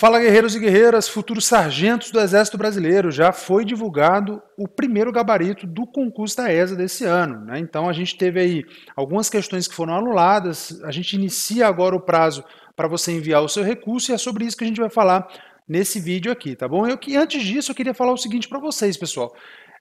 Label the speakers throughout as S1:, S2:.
S1: Fala guerreiros e guerreiras, futuros sargentos do Exército Brasileiro, já foi divulgado o primeiro gabarito do concurso da ESA desse ano. Né? Então a gente teve aí algumas questões que foram anuladas, a gente inicia agora o prazo para você enviar o seu recurso e é sobre isso que a gente vai falar nesse vídeo aqui, tá bom? Eu que antes disso eu queria falar o seguinte para vocês, pessoal.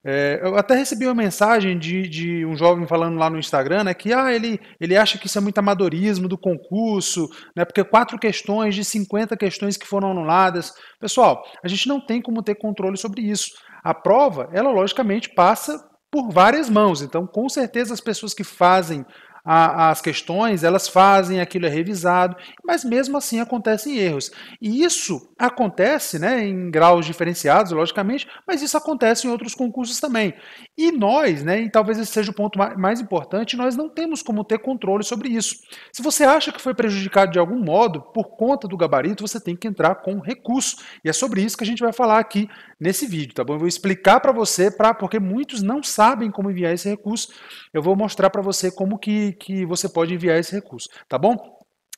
S1: É, eu até recebi uma mensagem de, de, um jovem falando lá no Instagram, né, que ah, ele, ele acha que isso é muito amadorismo do concurso, né, porque quatro questões de 50 questões que foram anuladas. Pessoal, a gente não tem como ter controle sobre isso. A prova, ela logicamente passa por várias mãos. Então, com certeza, as pessoas que fazem a, as questões, elas fazem, aquilo é revisado, mas mesmo assim acontecem erros. E isso acontece né, em graus diferenciados, logicamente, mas isso acontece em outros concursos também. E nós, né, e talvez esse seja o ponto mais importante, nós não temos como ter controle sobre isso. Se você acha que foi prejudicado de algum modo por conta do gabarito, você tem que entrar com recurso. E é sobre isso que a gente vai falar aqui nesse vídeo, tá bom? Eu vou explicar para você, pra, porque muitos não sabem como enviar esse recurso eu vou mostrar para você como que, que você pode enviar esse recurso, tá bom?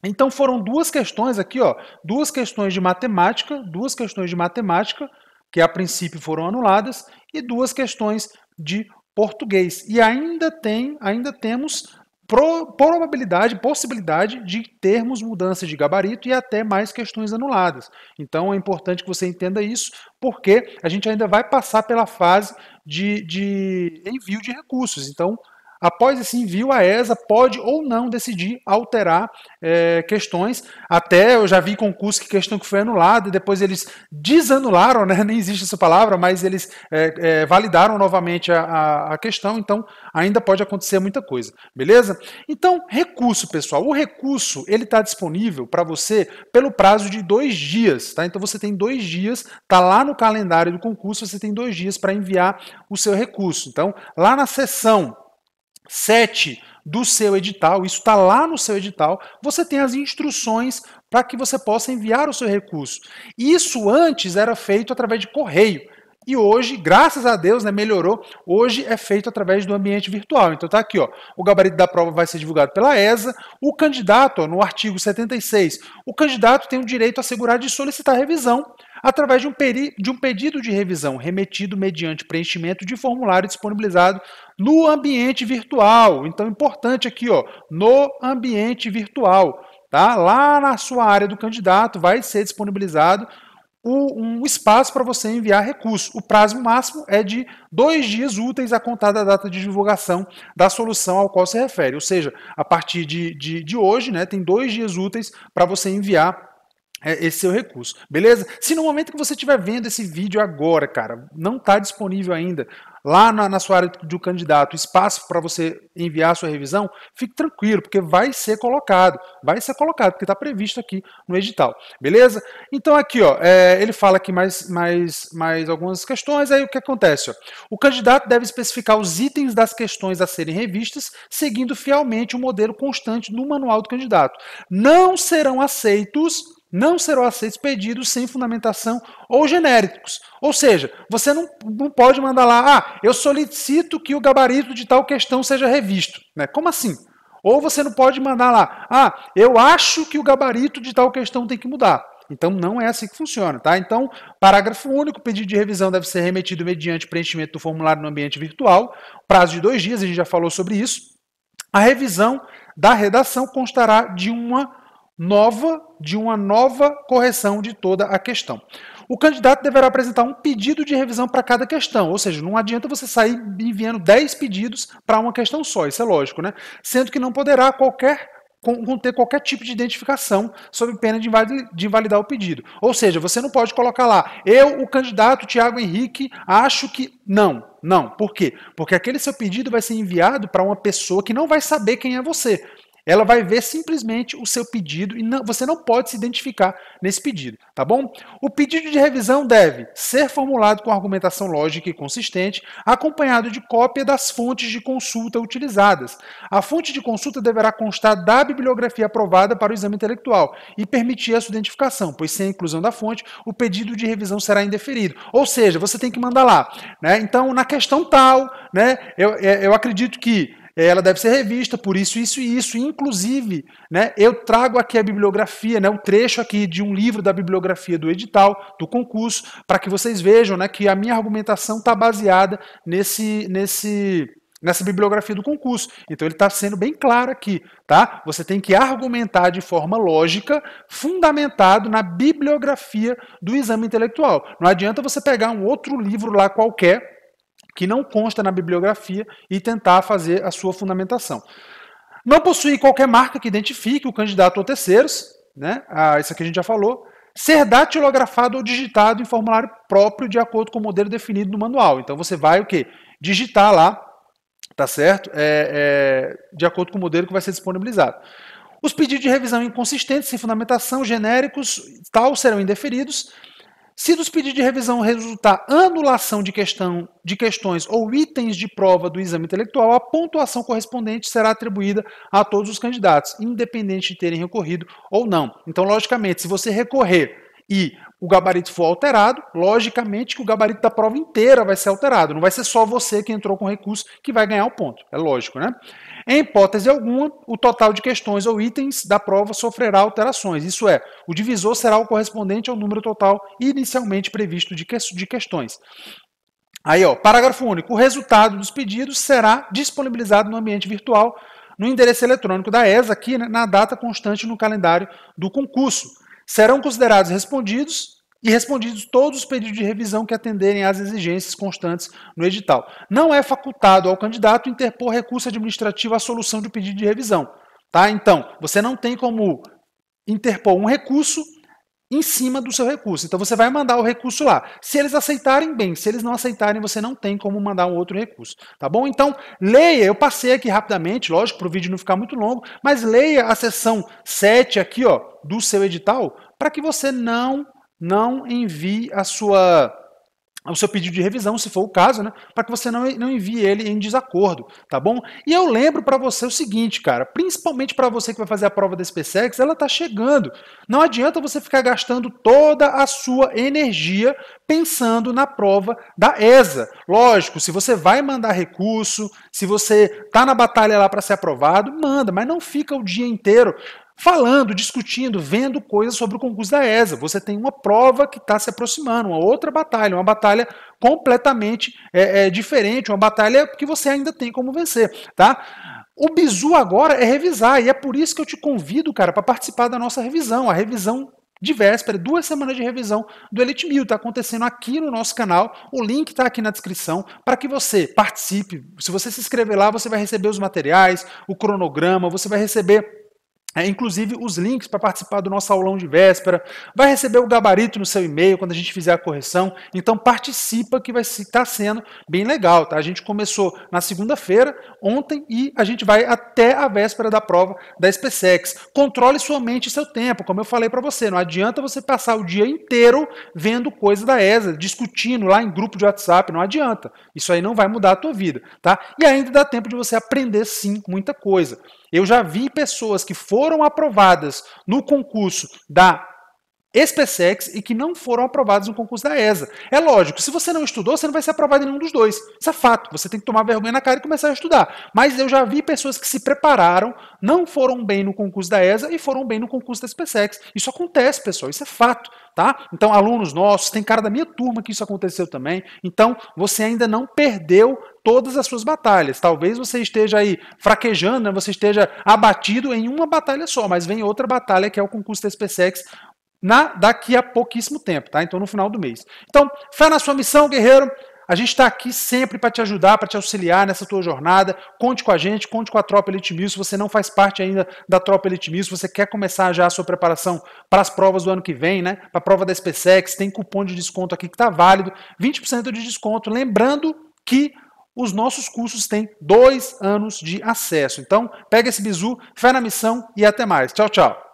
S1: Então foram duas questões aqui, ó, duas questões de matemática, duas questões de matemática que a princípio foram anuladas e duas questões de português. E ainda tem, ainda temos probabilidade, possibilidade de termos mudança de gabarito e até mais questões anuladas. Então é importante que você entenda isso, porque a gente ainda vai passar pela fase de, de envio de recursos. Então Após esse envio, a ESA pode ou não decidir alterar é, questões. Até eu já vi concurso que questão que foi anulada, e depois eles desanularam, né? nem existe essa palavra, mas eles é, é, validaram novamente a, a, a questão, então ainda pode acontecer muita coisa, beleza? Então, recurso, pessoal. O recurso ele está disponível para você pelo prazo de dois dias, tá? Então você tem dois dias, tá lá no calendário do concurso, você tem dois dias para enviar o seu recurso. Então, lá na sessão 7 do seu edital, isso está lá no seu edital, você tem as instruções para que você possa enviar o seu recurso. Isso antes era feito através de correio. E hoje, graças a Deus, né, melhorou. Hoje é feito através do ambiente virtual. Então tá aqui, ó. O gabarito da prova vai ser divulgado pela ESA. O candidato, ó, no artigo 76, o candidato tem o direito a assegurar de solicitar revisão através de um, peri, de um pedido de revisão remetido mediante preenchimento de formulário disponibilizado no ambiente virtual. Então, importante aqui, ó, no ambiente virtual. Tá? Lá na sua área do candidato vai ser disponibilizado um espaço para você enviar recurso. O prazo máximo é de dois dias úteis a contar da data de divulgação da solução ao qual se refere. Ou seja, a partir de, de, de hoje, né, tem dois dias úteis para você enviar é, esse seu recurso, beleza? Se no momento que você estiver vendo esse vídeo agora, cara, não está disponível ainda lá na, na, sua área do candidato espaço para você enviar a sua revisão, fique tranquilo, porque vai ser colocado, vai ser colocado, porque está previsto aqui no edital, beleza? Então aqui, ó, é, ele fala aqui mais, mais, mais algumas questões, aí o que acontece? Ó? O candidato deve especificar os itens das questões a serem revistas, seguindo fielmente o modelo constante no manual do candidato. Não serão aceitos não serão aceitos pedidos sem fundamentação ou genéricos. Ou seja, você não, não pode mandar lá, ah, eu solicito que o gabarito de tal questão seja revisto. Né? Como assim? Ou você não pode mandar lá, ah, eu acho que o gabarito de tal questão tem que mudar. Então não é assim que funciona, tá? Então, parágrafo único, pedido de revisão deve ser remetido mediante preenchimento do formulário no ambiente virtual, prazo de dois dias, a gente já falou sobre isso. A revisão da redação constará de uma nova de uma nova correção de toda a questão. O candidato deverá apresentar um pedido de revisão para cada questão, ou seja, não adianta você sair enviando 10 pedidos para uma questão só, isso é lógico, né? Sendo que não poderá qualquer conter qualquer tipo de identificação sob pena de, de invalidar o pedido. Ou seja, você não pode colocar lá, eu, o candidato Tiago Henrique, acho que. Não, não. Por quê? Porque aquele seu pedido vai ser enviado para uma pessoa que não vai saber quem é você. Ela vai ver simplesmente o seu pedido e não, você não pode se identificar nesse pedido, tá bom? O pedido de revisão deve ser formulado com argumentação lógica e consistente, acompanhado de cópia das fontes de consulta utilizadas. A fonte de consulta deverá constar da bibliografia aprovada para o exame intelectual e permitir a sua identificação, pois sem a inclusão da fonte, o pedido de revisão será indeferido. Ou seja, você tem que mandar lá, né? Então, na questão tal, né? Eu, é, eu acredito que é, ela deve ser revista por isso, isso e isso. Inclusive, né, eu trago aqui a bibliografia, né, o trecho aqui de um livro da bibliografia do edital, do concurso, para que vocês vejam né, que a minha argumentação está baseada nesse, nesse, nessa bibliografia do concurso. Então ele está sendo bem claro aqui, tá? Você tem que argumentar de forma lógica, fundamentado na bibliografia do exame intelectual. Não adianta você pegar um outro livro lá qualquer que não consta na bibliografia e tentar fazer a sua fundamentação. Não possuir qualquer marca que identifique o candidato ou terceiros, né? Ah, isso aqui a gente já falou. Ser datilografado ou digitado em formulário próprio de acordo com o modelo definido no manual. Então você vai o quê? Digitar lá, tá certo? É, é, de acordo com o modelo que vai ser disponibilizado. Os pedidos de revisão inconsistentes, sem fundamentação, genéricos, tal, serão indeferidos se dos pedidos de revisão resultar anulação de, questão, de questões ou itens de prova do exame intelectual, a pontuação correspondente será atribuída a todos os candidatos, independente de terem recorrido ou não. Então, logicamente, se você recorrer e o gabarito for alterado, logicamente que o gabarito da prova inteira vai ser alterado. Não vai ser só você que entrou com recurso que vai ganhar o ponto. É lógico, né? Em hipótese alguma, o total de questões ou itens da prova sofrerá alterações. Isso é, o divisor será o correspondente ao número total inicialmente previsto de questões. Aí, ó, parágrafo único. O resultado dos pedidos será disponibilizado no ambiente virtual no endereço eletrônico da ESA aqui né, na data constante no calendário do concurso serão considerados respondidos e respondidos todos os pedidos de revisão que atenderem às exigências constantes no edital. Não é facultado ao candidato interpor recurso administrativo à solução de pedido de revisão. Tá? Então, você não tem como interpor um recurso em cima do seu recurso. Então você vai mandar o recurso lá. Se eles aceitarem, bem. Se eles não aceitarem, você não tem como mandar um outro recurso. Tá bom? Então, leia. Eu passei aqui rapidamente, lógico, para o vídeo não ficar muito longo, mas leia a seção 7 aqui ó, do seu edital para que você não, não envie a sua o seu pedido de revisão, se for o caso, né, para que você não, não envie ele em desacordo, tá bom? E eu lembro para você o seguinte, cara, principalmente para você que vai fazer a prova da SpaceX, ela está chegando. Não adianta você ficar gastando toda a sua energia pensando na prova da ESA. Lógico, se você vai mandar recurso, se você tá na batalha lá para ser aprovado, manda, mas não fica o dia inteiro falando, discutindo, vendo coisas sobre o concurso da ESA. Você tem uma prova que está se aproximando, uma outra batalha, uma batalha completamente é, é, diferente, uma batalha que você ainda tem como vencer, tá? O bizu agora é revisar, e é por isso que eu te convido, cara, para participar da nossa revisão, a revisão de véspera, duas semanas de revisão do Elite Mil. Está acontecendo aqui no nosso canal. O link está aqui na descrição para que você participe. Se você se inscrever lá, você vai receber os materiais, o cronograma, você vai receber é, inclusive os links para participar do nosso aulão de véspera. Vai receber o gabarito no seu e-mail quando a gente fizer a correção. Então participa que vai estar tá sendo bem legal. Tá? A gente começou na segunda-feira, ontem, e a gente vai até a véspera da prova da SPSEX. Controle sua mente e seu tempo, como eu falei para você. Não adianta você passar o dia inteiro vendo coisa da ESA, discutindo lá em grupo de WhatsApp. Não adianta. Isso aí não vai mudar a tua vida. tá? E ainda dá tempo de você aprender sim muita coisa. Eu já vi pessoas que foram aprovadas no concurso da SpaceX e que não foram aprovados no concurso da ESA. É lógico, se você não estudou, você não vai ser aprovado em nenhum dos dois. Isso é fato, você tem que tomar vergonha na cara e começar a estudar. Mas eu já vi pessoas que se prepararam, não foram bem no concurso da ESA e foram bem no concurso da SpaceX. Isso acontece, pessoal, isso é fato, tá? Então, alunos nossos, tem cara da minha turma que isso aconteceu também. Então, você ainda não perdeu todas as suas batalhas. Talvez você esteja aí fraquejando, né? você esteja abatido em uma batalha só, mas vem outra batalha que é o concurso da SpaceX na, daqui a pouquíssimo tempo, tá? Então, no final do mês. Então, fé na sua missão, guerreiro. A gente está aqui sempre para te ajudar, para te auxiliar nessa tua jornada. Conte com a gente, conte com a Tropa Elite Mil. Se você não faz parte ainda da Tropa Elite Mil, se você quer começar já a sua preparação para as provas do ano que vem, né? Para a prova da SPSEX, tem cupom de desconto aqui que está válido, 20% de desconto. Lembrando que os nossos cursos têm dois anos de acesso. Então, pega esse bizu, fé na missão e até mais. Tchau, tchau.